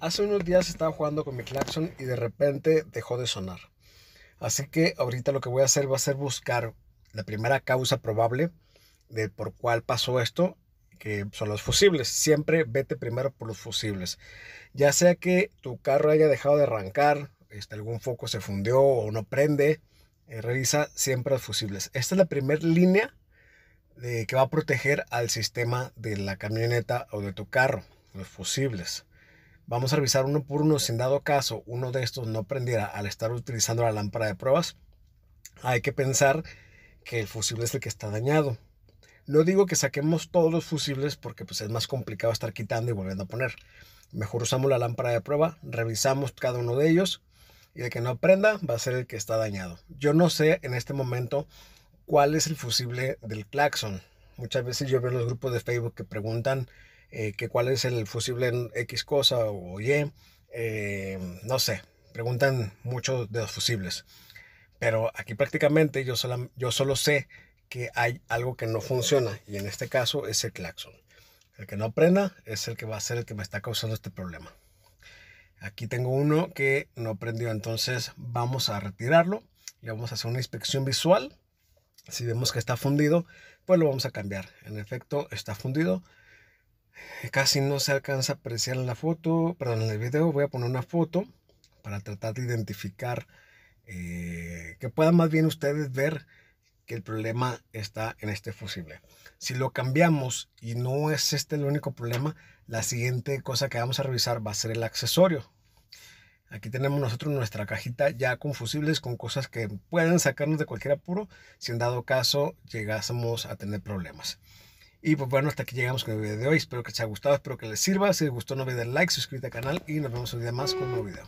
Hace unos días estaba jugando con mi claxon y de repente dejó de sonar. Así que ahorita lo que voy a hacer va a ser buscar la primera causa probable de por cuál pasó esto, que son los fusibles. Siempre vete primero por los fusibles. Ya sea que tu carro haya dejado de arrancar, este, algún foco se fundió o no prende, eh, revisa siempre los fusibles. Esta es la primera línea de, que va a proteger al sistema de la camioneta o de tu carro, los fusibles. Vamos a revisar uno por uno si en dado caso uno de estos no prendiera al estar utilizando la lámpara de pruebas. Hay que pensar que el fusible es el que está dañado. No digo que saquemos todos los fusibles porque pues, es más complicado estar quitando y volviendo a poner. Mejor usamos la lámpara de prueba, revisamos cada uno de ellos y el que no prenda va a ser el que está dañado. Yo no sé en este momento cuál es el fusible del claxon. Muchas veces yo veo en los grupos de Facebook que preguntan eh, que cuál es el fusible en X cosa o Y, eh, no sé, preguntan mucho de los fusibles. Pero aquí prácticamente yo, yo solo sé que hay algo que no funciona y en este caso es el claxon. El que no aprenda es el que va a ser el que me está causando este problema. Aquí tengo uno que no prendió, entonces vamos a retirarlo. Le vamos a hacer una inspección visual. Si vemos que está fundido, pues lo vamos a cambiar. En efecto, está fundido. Casi no se alcanza a apreciar en la foto, pero en el video voy a poner una foto para tratar de identificar, eh, que puedan más bien ustedes ver que el problema está en este fusible. Si lo cambiamos y no es este el único problema, la siguiente cosa que vamos a revisar va a ser el accesorio. Aquí tenemos nosotros nuestra cajita ya con fusibles, con cosas que pueden sacarnos de cualquier apuro si en dado caso llegásemos a tener problemas. Y pues bueno, hasta aquí llegamos con el video de hoy. Espero que les haya gustado, espero que les sirva. Si les gustó, no olviden like, suscríbete al canal y nos vemos un día más con un nuevo video.